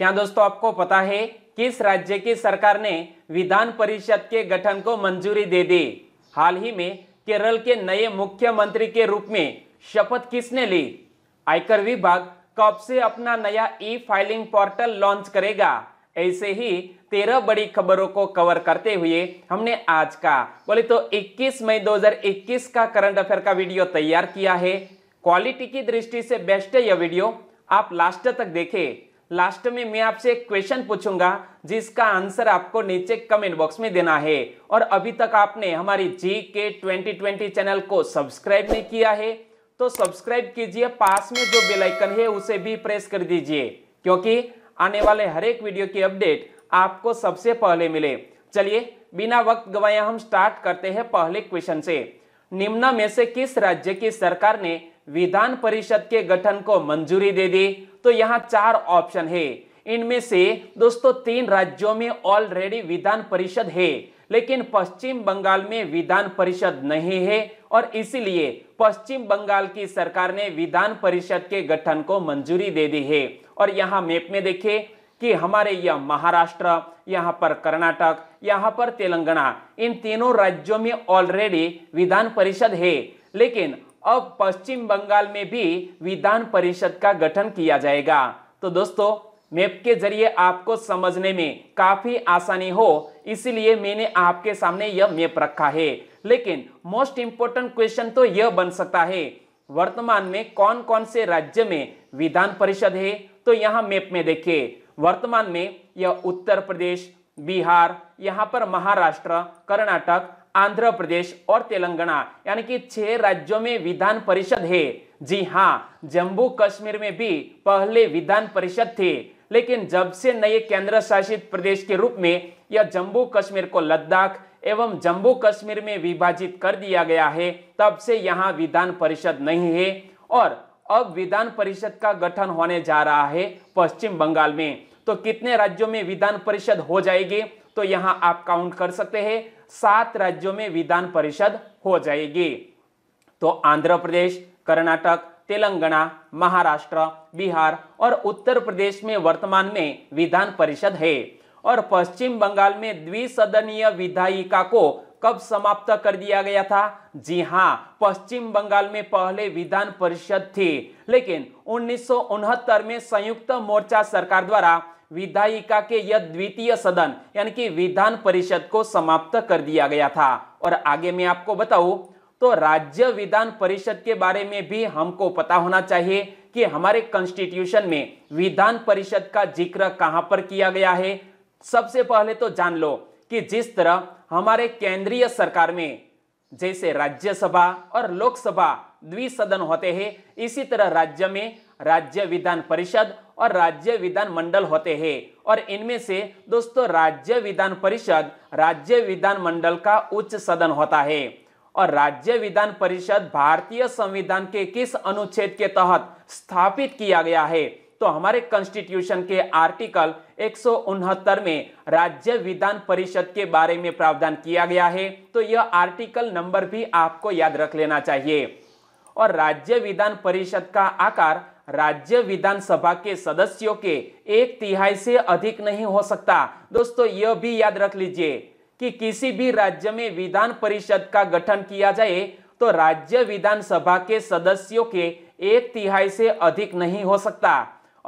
क्या दोस्तों आपको पता है किस राज्य की सरकार ने विधान परिषद के गठन को मंजूरी दे दी हाल ही में केरल के नए मुख्यमंत्री के रूप में शपथ किसने ली आयकर विभाग कब से अपना नया ई फाइलिंग पोर्टल लॉन्च करेगा ऐसे ही तेरह बड़ी खबरों को कवर करते हुए हमने आज का बोले तो 21 मई 2021 का करंट अफेयर का वीडियो तैयार किया है क्वालिटी की दृष्टि से बेस्ट है यह वीडियो आप लास्ट तक देखें लास्ट में मैं आपसे एक क्वेश्चन पूछूंगा जिसका आंसर आपको नीचे कमेंट बॉक्स में देना है और अभी तक आपने हमारी G K twenty twenty channel को सब्सक्राइब नहीं किया है तो सब्सक्राइब कीजिए पास में जो बेल आइकन है उसे भी प्रेस कर दीजिए क्योंकि आने वाले हर एक वीडियो की अपडेट आपको सबसे पहले मिले चलिए बिना वक्त गवाया हम स्टार्ट करते हैं पहले क्वेश्चन से निम्न में से किस राज्य की सरकार ने विधान परिषद के गठन को मंजूरी दे दी तो यहाँ चार ऑप्शन है इनमें से दोस्तों तीन राज्यों में ऑलरेडी विधान परिषद है लेकिन पश्चिम बंगाल में विधान परिषद नहीं है और इसीलिए पश्चिम बंगाल की सरकार ने विधान परिषद के गठन को मंजूरी दे दी है और यहाँ मैप में देखिए कि हमारे यह महाराष्ट्र यहाँ पर कर्नाटक यहाँ पर तेलंगाना इन तीनों राज्यों में ऑलरेडी विधान परिषद है लेकिन अब पश्चिम बंगाल में भी विधान परिषद का गठन किया जाएगा तो दोस्तों मैप के जरिए आपको समझने में काफी आसानी हो इसीलिए मैंने आपके सामने यह मैप रखा है लेकिन मोस्ट इंपोर्टेंट क्वेश्चन तो यह बन सकता है वर्तमान में कौन कौन से राज्य में विधान परिषद है तो यहाँ मैप में देखिए वर्तमान में यह उत्तर प्रदेश बिहार यहाँ पर महाराष्ट्र कर्नाटक आंध्र प्रदेश और तेलंगाना यानी कि छह राज्यों में विधान परिषद है जी हाँ जम्मू कश्मीर में भी पहले विधान परिषद थी लेकिन जब से नए केंद्र शासित प्रदेश के रूप में यह जम्मू कश्मीर को लद्दाख एवं जम्मू कश्मीर में विभाजित कर दिया गया है तब से यहाँ विधान परिषद नहीं है और अब विधान परिषद का गठन होने जा रहा है पश्चिम बंगाल में तो कितने राज्यों में विधान परिषद हो जाएगी तो यहाँ आप काउंट कर सकते हैं सात राज्यों में विधान परिषद हो जाएगी तो आंध्र प्रदेश कर्नाटक तेलंगाना महाराष्ट्र बिहार और उत्तर प्रदेश में वर्तमान में विधान परिषद है और पश्चिम बंगाल में द्विसदनीय विधायिका को कब समाप्त कर दिया गया था जी हां पश्चिम बंगाल में पहले विधान परिषद थी लेकिन उन्नीस में संयुक्त मोर्चा सरकार द्वारा विधायिका के यह द्वितीय सदन यानी कि विधान परिषद को समाप्त कर दिया गया था और आगे मैं आपको बताऊं तो राज्य विधान परिषद के बारे में भी हमको पता होना चाहिए कि हमारे कॉन्स्टिट्यूशन में विधान परिषद का जिक्र कहां पर किया गया है सबसे पहले तो जान लो कि जिस तरह हमारे केंद्रीय सरकार में जैसे राज्यसभा और लोकसभा द्विसदन होते हैं इसी तरह राज्य में राज्य विधान परिषद और राज्य विधान मंडल होते हैं और इनमें से दोस्तों राज्य विधान परिषद राज्य विधान मंडल का उच्च सदन होता है और राज्य विधान परिषद भारतीय संविधान के किस अनुच्छेद के तहत स्थापित किया गया है तो हमारे कॉन्स्टिट्यूशन के आर्टिकल एक में राज्य विधान परिषद के बारे में प्रावधान किया गया है तो यह आर्टिकल नंबर भी आपको याद रख लेना चाहिए और राज्य विधान परिषद का आकार राज्य विधानसभा के सदस्यों के एक तिहाई से अधिक नहीं हो सकता दोस्तों यह भी याद रख लीजिए कि किसी भी राज्य में विधान परिषद का गठन किया जाए तो राज्य विधानसभा के सदस्यों के एक तिहाई से अधिक नहीं हो सकता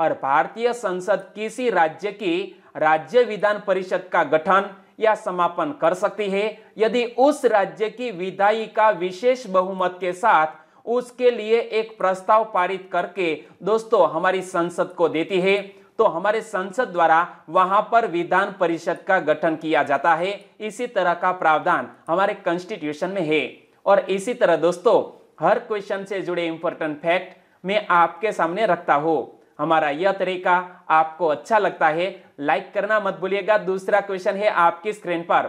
और भारतीय संसद किसी राज्य की राज्य विधान परिषद का गठन या समापन कर सकती है यदि उस राज्य की विधायिका विशेष बहुमत के साथ उसके लिए एक प्रस्ताव पारित करके दोस्तों हमारी संसद को देती है तो हमारे संसद द्वारा वहां पर विधान परिषद का गठन किया जाता है इसी तरह का प्रावधान हमारे कॉन्स्टिट्यूशन में है और इसी तरह दोस्तों हर क्वेश्चन से जुड़े इंपॉर्टेंट फैक्ट मैं आपके सामने रखता हूँ हमारा यह तरीका आपको अच्छा लगता है लाइक करना मत भूलिएगा दूसरा क्वेश्चन है आपकी स्क्रीन पर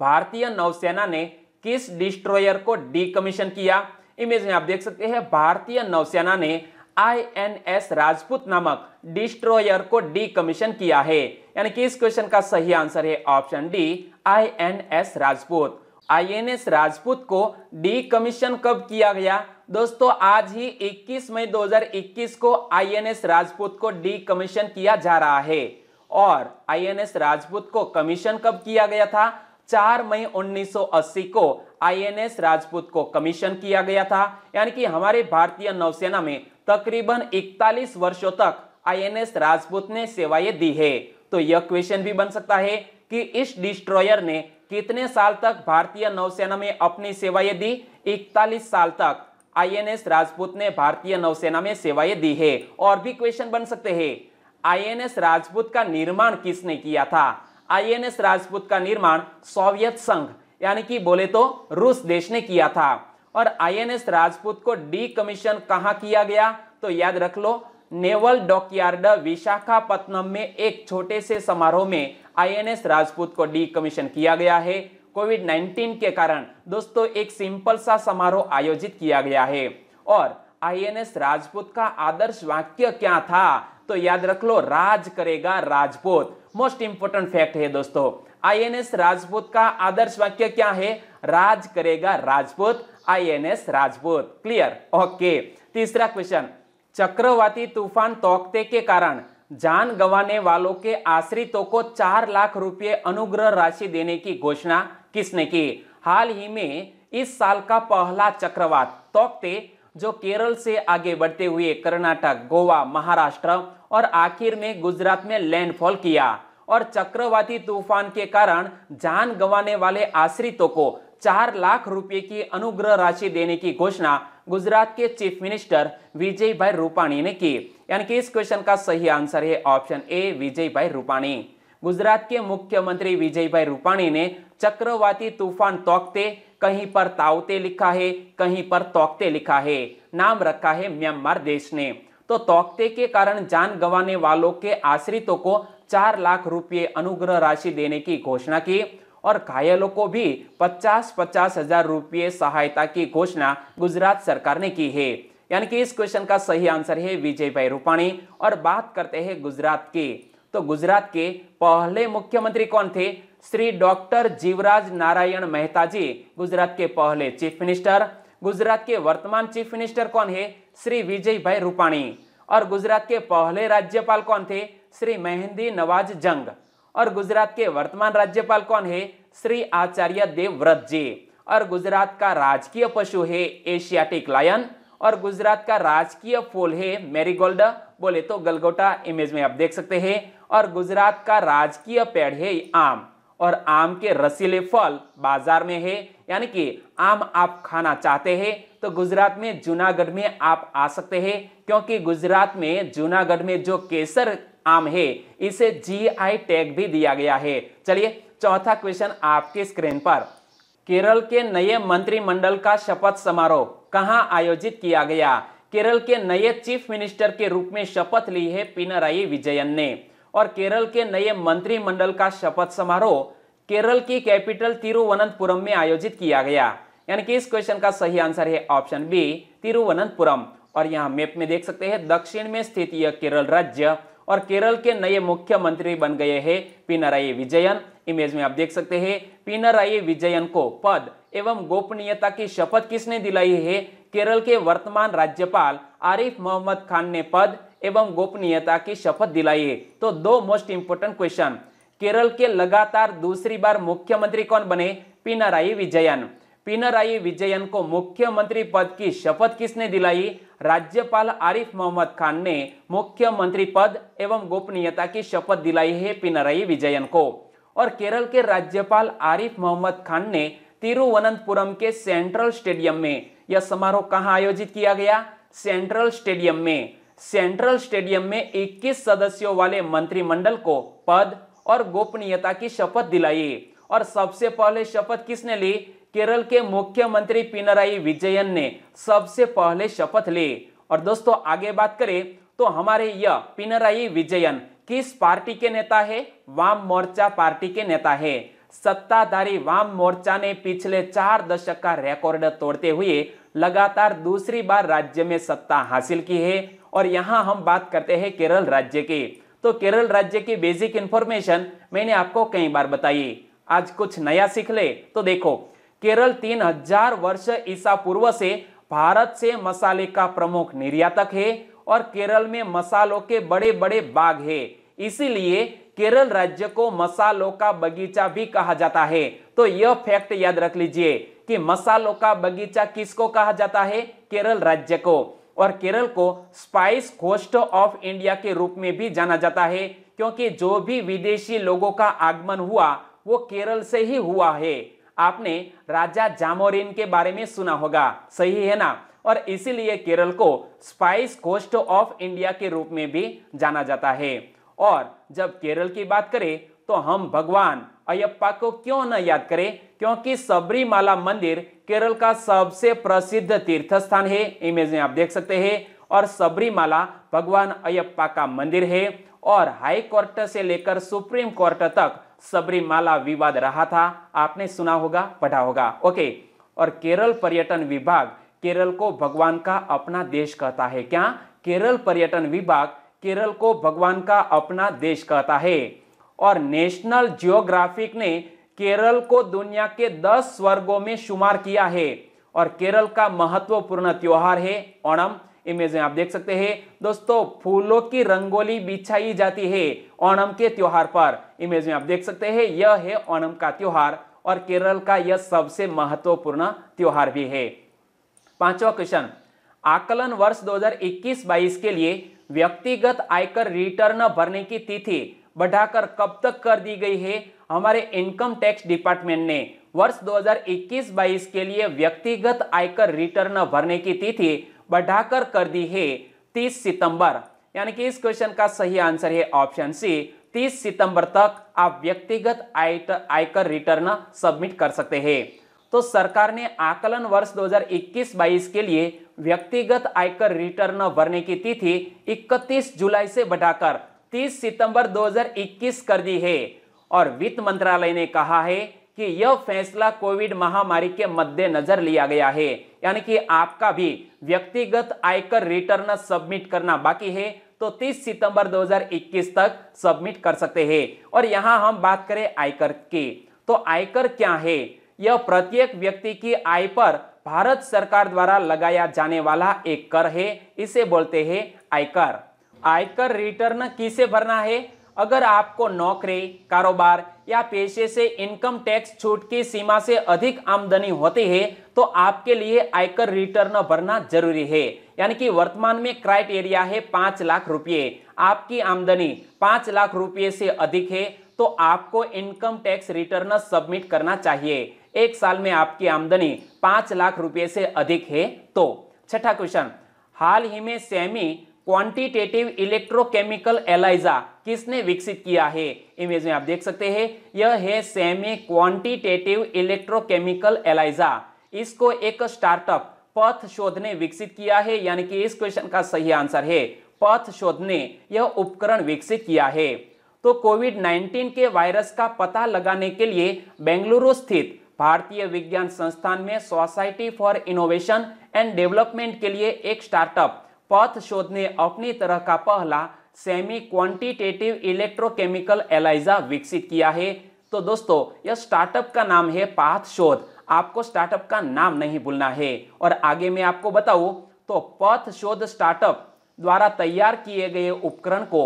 भारतीय नौसेना ने किस डिस्ट्रॉयर को डीकमीशन किया इमेज में आप देख सकते हैं भारतीय नौसेना ने आईएनएस राजपूत नामक डिस्ट्रॉयर को डी कमीशन किया है यानी कि इस क्वेश्चन का सही आंसर है option D INS Rajput INS Rajput को डी कमीशन कब किया गया दोस्तों आज ही 21 मई 2021 को आईएनएस राजपूत को डी कमीशन किया जा रहा है और आईएनएस राजपूत को कमीशन कब किया गया था 4 मई 1980 को आईएनएस राजपूत को कमीशन किया गया था यानी कि हमारे भारतीय नौसेना में तकरीबन 41 वर्षों तक आईएनएस राजपूत ने सेवाएं दी है तो यह क्वेश्चन भी बन सकता है कि इस डिस्ट्रॉयर ने कितने साल तक भारतीय नौसेना में अपनी सेवाएं दी 41 साल तक आईएनएस राजपूत ने भारतीय नौसेना में सेवाएं दी है और भी क्वेश्चन बन सकते हैं आईएनएस राजपूत का निर्माण किसने किया था आईएनएस राजपूत का निर्माण सोवियत संघ यानी कि बोले तो रूस देश ने किया था और आईएनएस राजपूत को डी कमीशन कहा किया गया तो याद रख लो नेवल डॉकयार्ड विशाखापत्तनम में एक छोटे से समारोह में आईएनएस राजपूत को डी कमीशन किया गया है कोविड 19 के कारण दोस्तों एक सिंपल सा समारोह आयोजित किया गया है और आईएनएस राजपूत का आदर्श वाक्य क्या था तो याद रख लो राज करेगा राजपूत मोस्ट इंपोर्टेंट फैक्ट है दोस्तों आईएनएस राजपूत का आदर्श वाक्य क्या है राज करेगा Rajput INS Rajput clear okay तीसरा क्वेश्चन चक्रवाती तूफान तोकते के कारण जान गंवाने वालों के आश्रितों को चार लाख रुपए अनुग्रह राशि देने की घोषणा किसने की हाल ही में इस साल का पहला चक्रवात तोकते जो केरल से आगे बढ़ते हुए कर्नाटक गोवा महाराष्ट्र और आखिर में गुजरात में लैंडफॉल किया और चक्रवाती तूफान के कारण जान गंवाने वाले आश्रितों को चार लाख रुपए की अनुग्रह राशि देने की घोषणा गुजरात के चीफ मिनिस्टर विजय भाई रूपाणी ने की यानी कि इस क्वेश्चन का सही आंसर है ऑप्शन ए विजय भाई रूपाणी गुजरात के मुख्यमंत्री विजय भाई रूपाणी ने चक्रवाती तूफान तोकते कहीं पर तावते लिखा है कहीं पर तोकते लिखा है नाम रखा है म्यांमार देश ने तो तोकते के कारण जान गंवाने वालों के आश्रितों को चार लाख रुपये अनुग्रह राशि देने की घोषणा की और घायलों को भी पचास पचास हजार रुपये सहायता की घोषणा गुजरात सरकार ने की है यानी कि इस क्वेश्चन का सही आंसर है विजय भाई रूपाणी और बात करते हैं गुजरात की तो गुजरात के पहले मुख्यमंत्री कौन थे श्री डॉक्टर जीवराज नारायण मेहता जी गुजरात के पहले चीफ मिनिस्टर गुजरात के वर्तमान चीफ मिनिस्टर कौन है श्री विजय भाई रूपाणी और गुजरात के पहले राज्यपाल कौन थे श्री मेहंदी नवाज जंग और गुजरात के वर्तमान राज्यपाल कौन है श्री आचार्य देवव्रत जी और गुजरात का राजकीय पशु है एशियाटिक लायन और गुजरात का राजकीय फूल है मेरीगोल्ड बोले तो गलगोटा इमेज में आप देख सकते हैं और गुजरात का राजकीय पेड़ है आम और आम के रसीले फल बाजार में है यानी कि आम आप खाना चाहते हैं तो गुजरात में जूनागढ़ में आप आ सकते हैं क्योंकि गुजरात में जूनागढ़ में जो केसर आम है इसे आई टैग भी दिया गया है चलिए चौथा क्वेश्चन आपके स्क्रीन पर केरल के नए मंत्रिमंडल का शपथ समारोह कहाँ आयोजित किया गया केरल के नए चीफ मिनिस्टर के रूप में शपथ ली है पिनराई विजयन ने और केरल के नए मंत्रिमंडल का शपथ समारोह केरल की कैपिटल तिरुवनंतपुरम में आयोजित किया गया यानी कि इस क्वेश्चन का सही आंसर है ऑप्शन बी तिरुवनंतपुरम और यहाँ मैप में देख सकते हैं दक्षिण में स्थित यह केरल राज्य और केरल के नए मुख्यमंत्री बन गए हैं पिनाराई विजयन इमेज में आप देख सकते हैं पिनाराई विजयन को पद एवं गोपनीयता की शपथ किसने दिलाई है केरल के वर्तमान राज्यपाल आरिफ मोहम्मद खान ने पद एवं गोपनीयता की शपथ दिलाई है तो दो मोस्ट इंपोर्टेंट क्वेश्चन केरल के लगातार दूसरी बार मुख्यमंत्री कौन बने पिनाराई विजयन पिनराई विजयन को मुख्यमंत्री पद की शपथ किसने दिलाई राज्यपाल आरिफ मोहम्मद खान ने मुख्यमंत्री पद एवं गोपनीयता की शपथ दिलाई है पिनराई विजयन को और केरल के राज्यपाल आरिफ मोहम्मद खान ने तिरुवनंतपुरम के सेंट्रल स्टेडियम में यह समारोह कहाँ आयोजित किया गया सेंट्रल स्टेडियम में सेंट्रल स्टेडियम में 21 सदस्यों वाले मंत्रिमंडल को पद और गोपनीयता की शपथ दिलाई और सबसे पहले शपथ किसने ली केरल के मुख्यमंत्री पिनराई विजयन ने सबसे पहले शपथ ली और दोस्तों आगे बात करें तो हमारे यह पिनराई विजयन किस पार्टी के नेता है वाम मोर्चा पार्टी के नेता है सत्ताधारी वाम मोर्चा ने पिछले चार दशक का रिकॉर्ड तोड़ते हुए लगातार दूसरी बार राज्य में सत्ता हासिल की है और यहाँ हम बात करते हैं केरल राज्य की के। तो केरल राज्य की बेसिक इंफॉर्मेशन मैंने आपको कई बार बताई आज कुछ नया सीख ले तो देखो केरल तीन हजार वर्ष ईसा पूर्व से भारत से मसाले का प्रमुख निर्यातक है और केरल में मसालों के बड़े बड़े बाग है इसीलिए केरल राज्य को मसालों का बगीचा भी कहा जाता है तो यह फैक्ट याद रख लीजिए कि मसालों का बगीचा किसको कहा जाता है केरल राज्य को और केरल को स्पाइस कोस्ट ऑफ इंडिया के रूप में भी जाना जाता है क्योंकि जो भी विदेशी लोगों का आगमन हुआ वो केरल से ही हुआ है आपने राजा जामोरिन के बारे में सुना होगा सही है ना और इसीलिए केरल को स्पाइस कोस्ट ऑफ इंडिया के रूप में भी जाना जाता है और जब केरल की बात करें तो हम भगवान अयप्पा को क्यों न याद करें क्योंकि सबरीमाला मंदिर केरल का सबसे प्रसिद्ध तीर्थ स्थान है इमेज में आप देख सकते हैं और सबरीमाला भगवान अयप्पा का मंदिर है और हाई कोर्ट से लेकर सुप्रीम कोर्ट तक सबरीमाला विवाद रहा था आपने सुना होगा पढ़ा होगा ओके और केरल पर्यटन विभाग केरल को भगवान का अपना देश कहता है क्या केरल पर्यटन विभाग केरल को भगवान का अपना देश कहता है और नेशनल जियोग्राफिक ने केरल को दुनिया के दस स्वर्गों में शुमार किया है और केरल का महत्वपूर्ण त्योहार है ओणम इमेज में आप देख सकते हैं दोस्तों फूलों की रंगोली बिछाई जाती है ओणम के त्योहार पर इमेज में आप देख सकते हैं यह है ओणम का त्योहार और केरल का यह सबसे महत्वपूर्ण त्योहार भी है पांचवा क्वेश्चन आकलन वर्ष 2021-22 के लिए व्यक्तिगत आयकर रिटर्न भरने की तिथि बढ़ाकर कब तक कर दी गई है हमारे इनकम टैक्स डिपार्टमेंट ने वर्ष 2021-22 के लिए व्यक्तिगत आयकर रिटर्न भरने की तिथि बढ़ाकर कर दी है 30 सितंबर यानी कि इस क्वेश्चन का सही आंसर है ऑप्शन सी 30 सितंबर तक आप व्यक्तिगत आयकर रिटर्न सबमिट कर सकते हैं तो सरकार ने आकलन वर्ष 2021-22 के लिए व्यक्तिगत आयकर रिटर्न भरने की तिथि 31 जुलाई से बढ़ाकर 30 सितंबर 2021 कर दी है और वित्त मंत्रालय ने कहा है कि यह फैसला कोविड महामारी के मद्देनजर लिया गया है यानी कि आपका भी व्यक्तिगत आयकर रिटर्न सबमिट करना बाकी है तो 30 सितंबर 2021 तक सबमिट कर सकते हैं और यहां हम बात करें आयकर की तो आयकर क्या है यह प्रत्येक व्यक्ति की आय पर भारत सरकार द्वारा लगाया जाने वाला एक कर है इसे बोलते हैं आयकर आयकर रिटर्न किसे भरना है अगर आपको नौकरी कारोबार या पेशे से इनकम टैक्स छूट की सीमा से अधिक आमदनी होती है तो आपके लिए आयकर रिटर्न भरना जरूरी है यानी कि वर्तमान में क्राइटेरिया है पांच लाख रुपए आपकी आमदनी पांच लाख रुपए से अधिक है तो आपको इनकम टैक्स रिटर्न सबमिट करना चाहिए एक साल में आपकी आमदनी पांच लाख रुपए से अधिक है तो छठा क्वेश्चन हाल ही में सेमी क्वांटिटेटिव इलेक्ट्रोकेमिकल एलाइजा किसने विकसित किया है इमेज में आप देख सकते हैं यह है सेमी क्वांटिटेटिव इलेक्ट्रोकेमिकल एलाइजा इसको एक स्टार्टअप पथ शोध ने विकसित किया है यानी कि इस क्वेश्चन का सही आंसर है पथ शोध ने यह उपकरण विकसित किया है तो कोविड 19 के वायरस का पता लगाने के लिए बेंगलुरु स्थित भारतीय विज्ञान संस्थान में society for innovation and development के लिए एक स्टार्टअप पथ शोधने अपनी तरह का पहला सेमी क्वांटिटेटिव इलेक्ट्रोकेमिकल एलाइजा विकसित किया है तो दोस्तों यह स्टार्टअप का नाम है पाथ शोध आपको स्टार्टअप का नाम नहीं भूलना है और आगे मैं आपको बताऊं तो पथ शोध स्टार्टअप द्वारा तैयार किए गए उपकरण को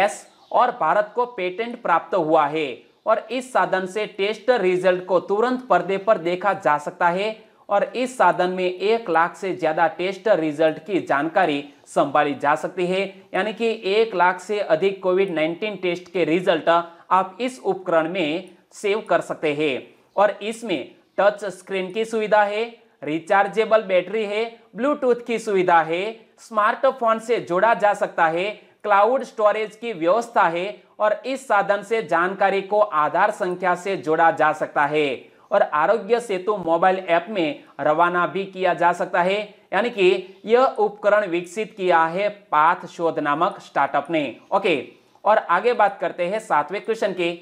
एस और भारत को पेटेंट प्राप्त हुआ है और इस साधन से टेस्ट रिजल्ट को तुरंत पर्दे पर देखा जा सकता है और इस साधन में एक लाख से ज़्यादा टेस्ट रिजल्ट की जानकारी संभाली जा सकती है यानी कि एक लाख से अधिक कोविड 19 टेस्ट के रिजल्ट आप इस उपकरण में सेव कर सकते हैं और इसमें टच स्क्रीन की सुविधा है रिचार्जेबल बैटरी है ब्लूटूथ की सुविधा है स्मार्टफोन से जोड़ा जा सकता है क्लाउड स्टोरेज की व्यवस्था है और इस साधन से जानकारी को आधार संख्या से जोड़ा जा सकता है और आरोग्य सेतु मोबाइल ऐप में रवाना भी किया जा सकता है यानी कि यह उपकरण विकसित किया है पाथ शोध नामक स्टार्टअप ने ओके और आगे बात करते हैं सातवें क्वेश्चन के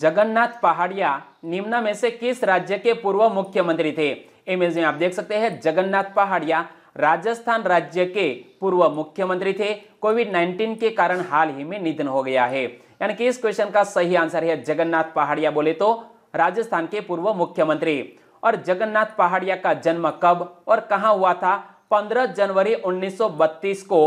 जगन्नाथ पहाड़िया निम्न में से किस राज्य के पूर्व मुख्यमंत्री थे इमेज में आप देख सकते हैं जगन्नाथ पहाड़िया राजस्थान राज्य के पूर्व मुख्यमंत्री थे कोविड 19 के कारण हाल ही में निधन हो गया है यानी कि इस क्वेश्चन का सही आंसर है जगन्नाथ पहाड़िया बोले तो राजस्थान के पूर्व मुख्यमंत्री और जगन्नाथ पहाड़िया का जन्म कब और कहा हुआ था 15 जनवरी 1932 को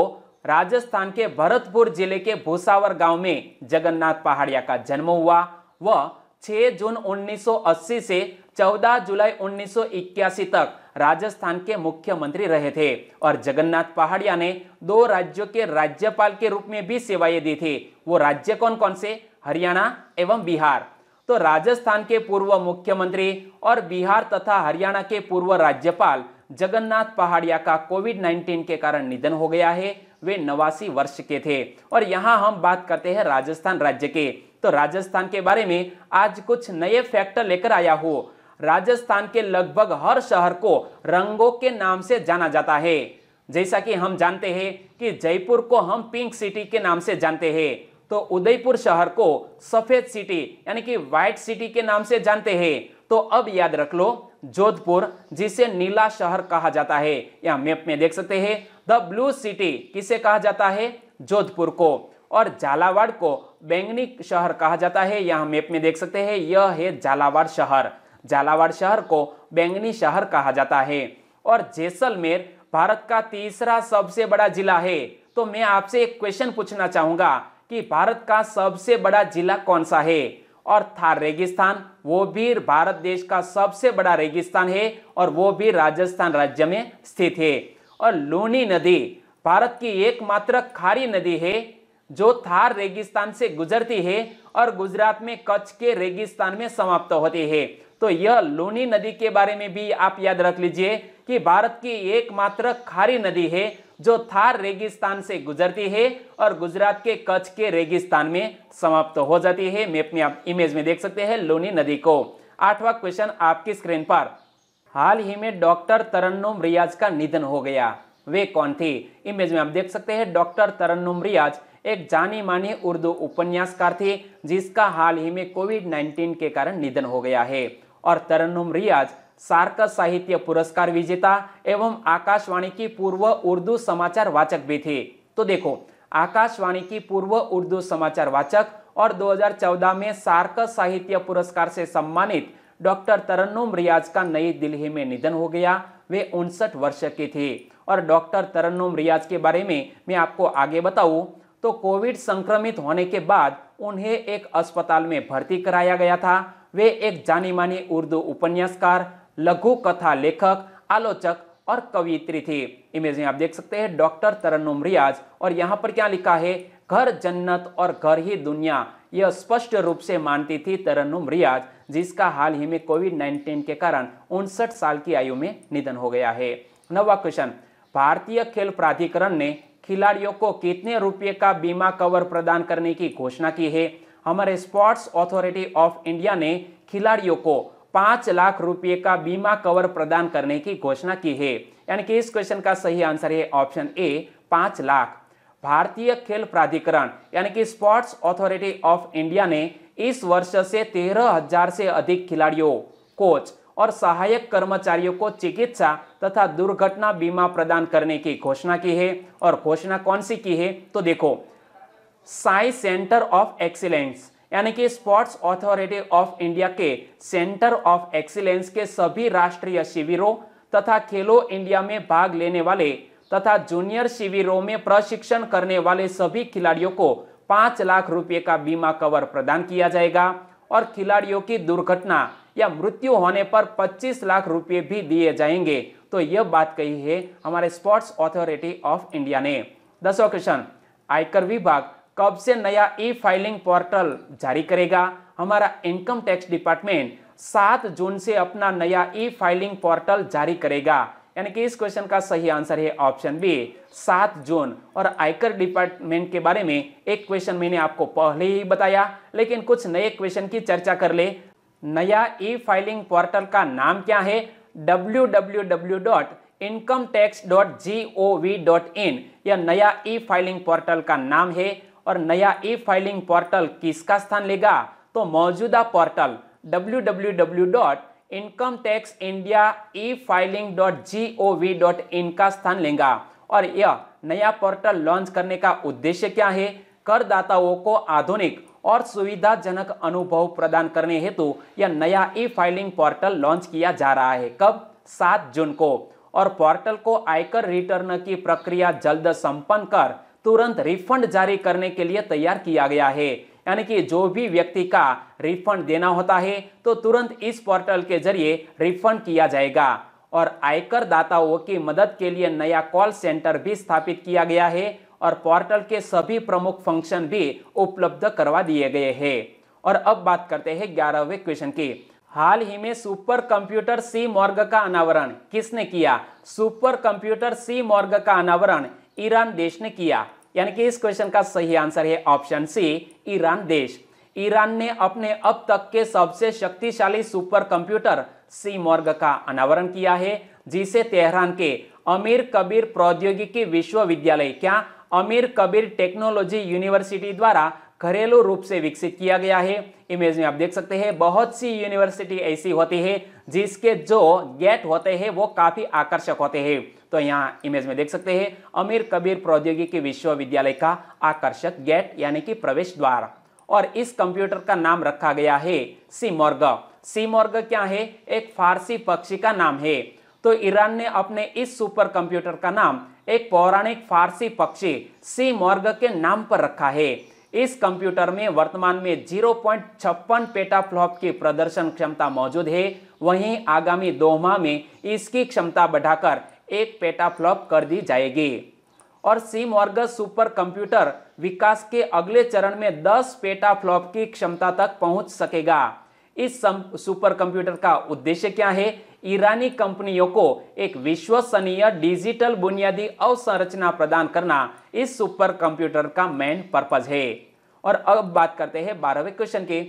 राजस्थान के भरतपुर जिले के भूसावर गांव में जगन्नाथ पहाड़िया का जन्म हुआ वह 6 जून 1980 से 14 जुलाई 1981 तक राजस्थान के मुख्यमंत्री रहे थे और जगन्नाथ पहाड़िया ने दो राज्यों के राज्यपाल के रूप में भी सेवाएं दी थी वो राज्य कौन कौन से हरियाणा एवं बिहार तो राजस्थान के पूर्व मुख्यमंत्री और बिहार तथा हरियाणा के पूर्व राज्यपाल जगन्नाथ पहाड़िया का कोविड 19 के कारण निधन हो गया है वे नवासी वर्ष के थे और यहाँ हम बात करते हैं राजस्थान राज्य के तो राजस्थान के बारे में आज कुछ नए फैक्ट लेकर आया हो राजस्थान के लगभग हर शहर को रंगों के नाम से जाना जाता है जैसा कि हम जानते हैं कि जयपुर को हम पिंक सिटी के नाम से जानते हैं तो उदयपुर शहर को सफेद सिटी यानी कि व्हाइट सिटी के नाम से जानते हैं तो अब याद रख लो जोधपुर जिसे नीला शहर कहा जाता है या मैप में देख सकते हैं द ब्लू सिटी किसे कहा जाता है जोधपुर को और झालावाड़ को बैंगनी शहर कहा जाता है यहाँ मैप में देख सकते हैं यह है झालावाड़ शहर झालावाड़ शहर को बैंगनी शहर कहा जाता है और जैसलमेर भारत का तीसरा सबसे बड़ा जिला है तो मैं आपसे एक क्वेश्चन पूछना चाहूंगा कि भारत का सबसे बड़ा जिला कौन सा है और थार रेगिस्तान वो भी भारत देश का सबसे बड़ा रेगिस्तान है और वो भी राजस्थान राज्य में स्थित है और लूनी नदी भारत की एकमात्र खारी नदी है जो थार रेगिस्तान से गुजरती है और गुजरात में कच्छ के रेगिस्तान में समाप्त होती है तो यह लूनी नदी के बारे में भी आप याद रख लीजिए कि भारत की एकमात्र खारी नदी है जो थार रेगिस्तान से गुजरती है और गुजरात के कच्छ के रेगिस्तान में समाप्त हो जाती है मैप में आप इमेज में देख सकते हैं लोनी नदी को आठवां क्वेश्चन आपकी स्क्रीन पर हाल ही में डॉक्टर तरन्नुम रियाज का निधन हो गया वे कौन थी इमेज में आप देख सकते हैं डॉक्टर तरन्नुम रियाज एक जानी मानी उर्दू उपन्यासकार थे जिसका हाल ही में कोविड 19 के कारण निधन हो गया है और तरन्नुम रियाज सार्क साहित्य पुरस्कार विजेता एवं आकाशवाणी की पूर्व उर्दू समाचार वाचक भी थे तो देखो आकाशवाणी की पूर्व उर्दू समाचार वाचक और 2014 में सार्क साहित्य पुरस्कार से सम्मानित डॉक्टर तरन्नुम रियाज का नई दिल्ली में निधन हो गया वे उनसठ वर्ष के थे और डॉक्टर तरन्नुम रियाज के बारे में मैं आपको आगे बताऊं तो कोविड संक्रमित होने के बाद उन्हें एक अस्पताल में भर्ती कराया गया था वे एक जानी मानी उर्दू उपन्यासकार लघु कथा लेखक आलोचक और कवियत्री थी इमेज में आप देख सकते हैं डॉक्टर तरन्नुम रियाज और यहाँ पर क्या लिखा है घर जन्नत और घर ही दुनिया यह स्पष्ट रूप से मानती थी तरन्नुम रियाज जिसका हाल ही में कोविड 19 के कारण उनसठ साल की आयु में निधन हो गया है नवा क्वेश्चन भारतीय खेल प्राधिकरण ने खिलाड़ियों को कितने रुपये का बीमा कवर प्रदान करने की घोषणा की है हमारे स्पोर्ट्स अथॉरिटी ऑफ इंडिया ने खिलाड़ियों को पांच लाख रुपए का बीमा कवर प्रदान करने की घोषणा की है यानी कि इस क्वेश्चन का सही आंसर है ऑप्शन ए पांच लाख भारतीय खेल प्राधिकरण यानी कि स्पोर्ट्स ऑथोरिटी ऑफ इंडिया ने इस वर्ष से तेरह हजार से अधिक खिलाड़ियों कोच और सहायक कर्मचारियों को चिकित्सा तथा दुर्घटना बीमा प्रदान करने की घोषणा की है और घोषणा कौन सी की है तो देखो साई सेंटर ऑफ एक्सीलेंस यानी कि स्पोर्ट्स अथॉरिटी ऑफ इंडिया के सेंटर ऑफ एक्सीलेंस के सभी राष्ट्रीय शिविरों तथा खेलो इंडिया में भाग लेने वाले तथा जूनियर शिविरों में प्रशिक्षण करने वाले सभी खिलाड़ियों को पांच लाख रुपए का बीमा कवर प्रदान किया जाएगा और खिलाड़ियों की दुर्घटना या मृत्यु होने पर 25 लाख रुपए भी दिए जाएंगे तो यह बात कही है हमारे स्पोर्ट्स अथॉरिटी ऑफ इंडिया ने दसवा क्वेश्चन आयकर विभाग कब से नया ई फाइलिंग पोर्टल जारी करेगा हमारा इनकम टैक्स डिपार्टमेंट सात जून से अपना नया ई फाइलिंग पोर्टल जारी करेगा यानी कि इस क्वेश्चन का सही आंसर है ऑप्शन बी सात जून और आयकर डिपार्टमेंट के बारे में एक क्वेश्चन मैंने आपको पहले ही बताया लेकिन कुछ नए क्वेश्चन की चर्चा कर ले नया ई फाइलिंग पोर्टल का नाम क्या है W W W dot income tax dot G O V dot in यह नया ई फाइलिंग पोर्टल का नाम है और नया ई फाइलिंग पोर्टल किसका स्थान लेगा तो मौजूदा portal W W W dot income tax India e filing dot G O V dot in का स्थान लेगा और यह नया पोर्टल लॉन्च करने का उद्देश्य क्या है करदाताओं को आधुनिक और सुविधाजनक अनुभव प्रदान करने हेतु यह नया ई फाइलिंग पोर्टल लॉन्च किया जा रहा है कब सात जून को और पोर्टल को आयकर रिटर्न की प्रक्रिया जल्द संपन्न कर तुरंत रिफंड जारी करने के लिए तैयार किया गया है यानी कि जो भी व्यक्ति का रिफंड देना होता है तो तुरंत इस पोर्टल के जरिए रिफंड किया जाएगा और आयकर दाताओं की मदद के लिए नया कॉल सेंटर भी स्थापित किया गया है और पोर्टल के सभी प्रमुख फंक्शन भी उपलब्ध करवा दिए गए हैं और अब बात करते हैं ग्यारहवें क्वेश्चन की हाल ही में सुपर कंप्यूटर सी मॉर्ग का अनावरण किसने किया सुपर कंप्यूटर सी मॉर्ग का अनावरण ईरान देश ने किया यानी कि इस क्वेश्चन का सही आंसर है ऑप्शन सी ईरान देश ईरान ने अपने अब तक के सबसे शक्तिशाली सुपर कंप्यूटर सी मॉर्ग का अनावरण किया है जिसे तेहरान के अमीर कबीर प्रौद्योगिकी विश्वविद्यालय क्या अमीर कबीर टेक्नोलॉजी यूनिवर्सिटी द्वारा घरेलू रूप से विकसित किया गया है इमेज में आप देख सकते हैं बहुत सी यूनिवर्सिटी ऐसी होती है जिसके जो गेट होते हैं वो काफी आकर्षक होते हैं तो यहाँ इमेज में देख सकते हैं अमीर कबीर प्रौद्योगिकी विश्वविद्यालय का आकर्षक गेट यानी कि प्रवेश द्वार और इस कंप्यूटर का नाम रखा गया है सीमोर्ग सीमोर्ग क्या है एक फारसी पक्षी का नाम है तो ईरान ने अपने इस सुपर कंप्यूटर का नाम एक पौराणिक फारसी पक्षी सी मॉर्ग के नाम पर रखा है इस कंप्यूटर में वर्तमान में जीरो पॉइंट छप्पन पेटा फ्लॉप की प्रदर्शन क्षमता मौजूद है वहीं आगामी दो माह में इसकी क्षमता बढ़ाकर एक पेटाफ्लॉप कर दी जाएगी और सीम वर्ग सुपर कंप्यूटर विकास के अगले चरण में 10 पेटाफ्लॉप की क्षमता तक पहुंच सकेगा इस सुपर कंप्यूटर का उद्देश्य क्या है ईरानी कंपनियों को एक विश्वसनीय डिजिटल बुनियादी अवसंरचना प्रदान करना इस सुपर कंप्यूटर का मेन पर्पज है और अब बात करते हैं बारहवें क्वेश्चन की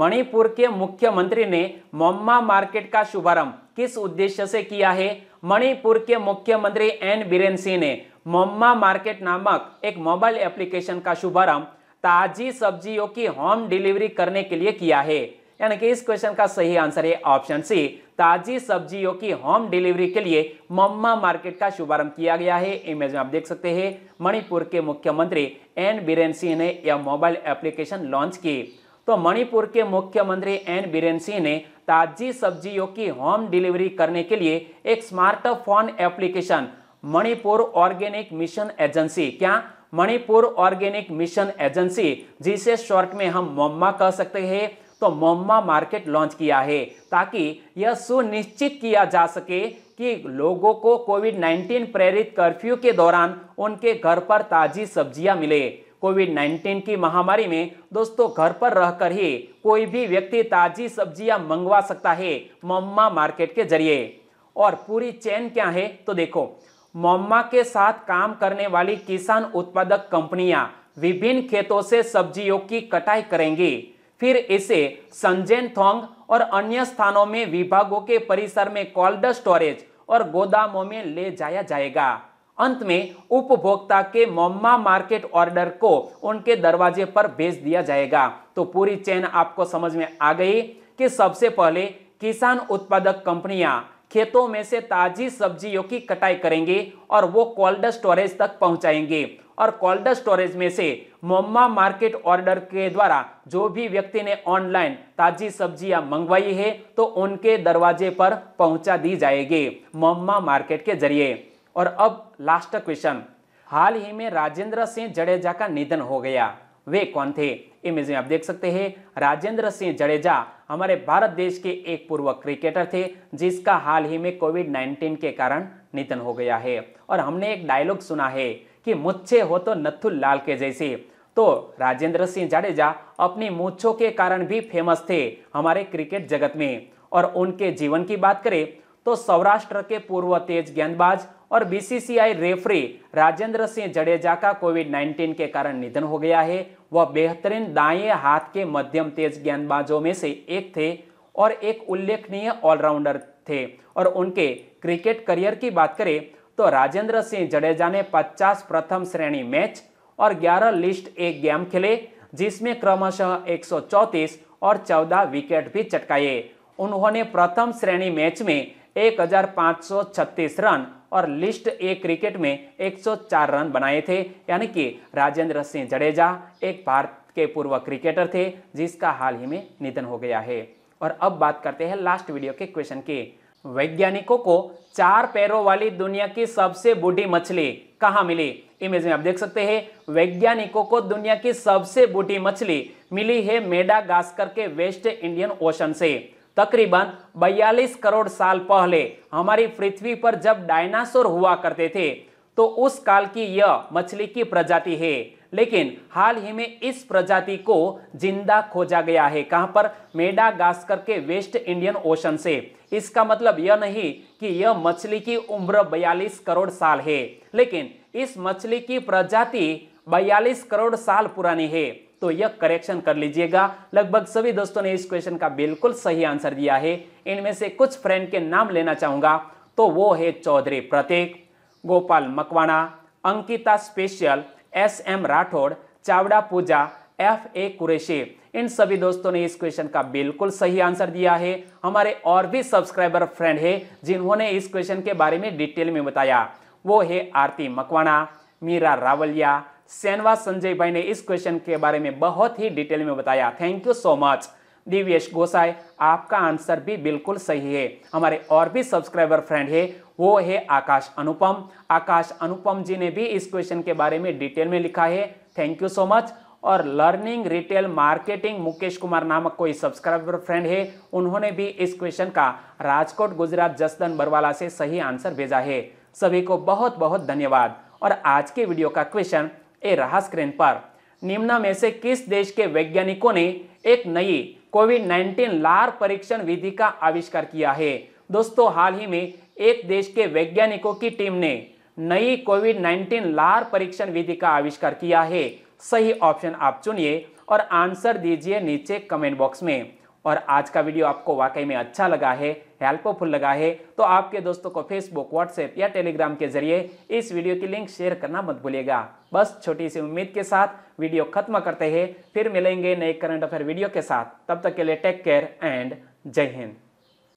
मणिपुर के मुख्यमंत्री ने मोम्मा मार्केट का शुभारंभ किस उद्देश्य से किया है मणिपुर के मुख्यमंत्री एन बीरेन सिंह ने मम्मा मार्केट नामक एक मोबाइल एप्लीकेशन का शुभारंभ ताजी सब्जियों की होम डिलीवरी करने के लिए किया है यानी कि इस क्वेश्चन का सही आंसर है ऑप्शन सी ताजी सब्जियों की होम डिलीवरी के लिए मम्मा मार्केट का शुभारंभ किया गया है इमेज में आप देख सकते हैं मणिपुर के मुख्यमंत्री एन बीरेन सिंह ने यह मोबाइल एप्लीकेशन लॉन्च की तो मणिपुर के मुख्यमंत्री एन बीरेन सिंह ने ताजी सब्जियों की होम डिलीवरी करने के लिए एक smartphone application Manipur organic mission agency क्या मणिपुर ऑर्गेनिक मिशन एजेंसी जिसे शॉर्ट में हम मोम्मा कह सकते हैं तो मोम्मा मार्केट लॉन्च किया है ताकि यह सुनिश्चित किया जा सके कि लोगों को कोविड 19 प्रेरित कर्फ्यू के दौरान उनके घर पर ताजी सब्जियां मिले कोविड 19 की महामारी में दोस्तों घर पर रहकर ही कोई भी व्यक्ति ताजी सब्जियां मंगवा सकता है मम्मा मार्केट के जरिए और पूरी चेन क्या है तो देखो मम्मा के साथ काम करने वाली किसान उत्पादक कंपनियां विभिन्न खेतों से सब्जियों की कटाई करेंगी फिर इसे संजेन थोंग और अन्य स्थानों में विभागों के परिसर में कोल्ड स्टोरेज और गोदामों में ले जाया जाएगा अंत में उपभोक्ता के मोम्मा मार्केट ऑर्डर को उनके दरवाजे पर भेज दिया जाएगा तो पूरी चेन आपको समझ में आ गई कि सबसे पहले किसान उत्पादक कंपनियां खेतों में से ताजी सब्जियों की कटाई करेंगे और वो कोल्ड स्टोरेज तक पहुंचाएंगे और कोल्ड स्टोरेज में से मोम्मा मार्केट ऑर्डर के द्वारा जो भी व्यक्ति ने ऑनलाइन ताजी सब्जियां मंगवाई है तो उनके दरवाजे पर पहुंचा दी जाएगी मोम्मा मार्केट के जरिए और अब लास्ट क्वेश्चन हाल ही में राजेंद्र सिंह जडेजा का निधन हो गया वे कौन थे इमेज में आप देख सकते हैं राजेंद्र सिंह जडेजा हमारे भारत देश के एक पूर्व क्रिकेटर थे जिसका हाल ही में कोविड 19 के कारण निधन हो गया है और हमने एक डायलॉग सुना है कि मुच्छे हो तो नथुल लाल के जैसे तो राजेंद्र सिंह जडेजा अपनी मूछों के कारण भी फेमस थे हमारे क्रिकेट जगत में और उनके जीवन की बात करें तो सौराष्ट्र के पूर्व तेज गेंदबाज और बीसीसीआई रेफरी राजेंद्र सिंह जडेजा का कोविड 19 के कारण निधन हो गया है वह बेहतरीन दाएं हाथ के मध्यम तेज गेंदबाजों में से एक थे और एक उल्लेखनीय ऑलराउंडर थे और उनके क्रिकेट करियर की बात करें तो राजेंद्र सिंह जडेजा ने 50 प्रथम श्रेणी मैच और 11 लिस्ट एक गेम खेले जिसमें क्रमशः एक और चौदह विकेट भी चटकाए उन्होंने प्रथम श्रेणी मैच में एक रन और लिस्ट ए क्रिकेट में 104 रन बनाए थे यानी कि राजेंद्र सिंह जडेजा एक भारत के पूर्व क्रिकेटर थे जिसका हाल ही में निधन हो गया है और अब बात करते हैं लास्ट वीडियो के क्वेश्चन की वैज्ञानिकों को चार पैरों वाली दुनिया की सबसे बूढ़ी मछली कहाँ मिली इमेज में आप देख सकते हैं वैज्ञानिकों को दुनिया की सबसे बूढ़ी मछली मिली है मेडागास्कर के वेस्ट इंडियन ओशन से तकरीबन 42 करोड़ साल पहले हमारी पृथ्वी पर जब डायनासोर हुआ करते थे तो उस काल की यह मछली की प्रजाति है लेकिन हाल ही में इस प्रजाति को जिंदा खोजा गया है कहां पर मेडागास्कर के वेस्ट इंडियन ओशन से इसका मतलब यह नहीं कि यह मछली की उम्र 42 करोड़ साल है लेकिन इस मछली की प्रजाति 42 करोड़ साल पुरानी है तो यह करेक्शन कर लीजिएगा लगभग सभी दोस्तों ने इस क्वेश्चन का बिल्कुल सही आंसर दिया है इनमें से कुछ फ्रेंड के नाम लेना चाहूंगा तो वो है Chaudhary Pratik Gopal Makwana Ankita special S M Rathod Chavda Pooja F A Qureshi इन सभी दोस्तों ने इस क्वेश्चन का बिल्कुल सही आंसर दिया है हमारे और भी सब्सक्राइबर फ्रेंड है जिन्होंने इस क्वेश्चन के बारे में डिटेल में बताया वो है आरती मकवाना मीरा रावलिया सेनवा संजय भाई ने इस क्वेश्चन के बारे में बहुत ही डिटेल में बताया thank you so much Divyash Gosai आपका आंसर भी बिल्कुल सही है हमारे और भी सब्सक्राइबर फ्रेंड है वो है आकाश अनुपम आकाश अनुपम जी ने भी इस क्वेश्चन के बारे में डिटेल में लिखा है थैंक यू सो मच और learning retail marketing Mukesh Kumar नामक कोई सब्सक्राइबर फ्रेंड है उन्होंने भी इस क्वेश्चन का राजकोट गुजरात जसदन बरवाला से सही आंसर भेजा है सभी को बहुत बहुत धन्यवाद और आज के वीडियो का क्वेश्चन ए रहा स्क्रीन पर निम्न में से किस देश के वैज्ञानिकों ने एक नई कोविड 19 लार परीक्षण विधि का आविष्कार किया है दोस्तों हाल ही में एक देश के वैज्ञानिकों की टीम ने नई कोविड 19 लार परीक्षण विधि का आविष्कार किया है सही ऑप्शन आप चुनिए और आंसर दीजिए नीचे कमेंट बॉक्स में और आज का वीडियो आपको वाकई में अच्छा लगा है हेल्पफुल लगा है तो आपके दोस्तों को फेसबुक व्हाट्सएप या टेलीग्राम के जरिए इस वीडियो की लिंक शेयर करना मत भूलिएगा बस छोटी सी उम्मीद के साथ वीडियो खत्म करते हैं फिर मिलेंगे नए करंट अफेयर वीडियो के साथ तब तक के लिए टेक केयर एंड जय हिंद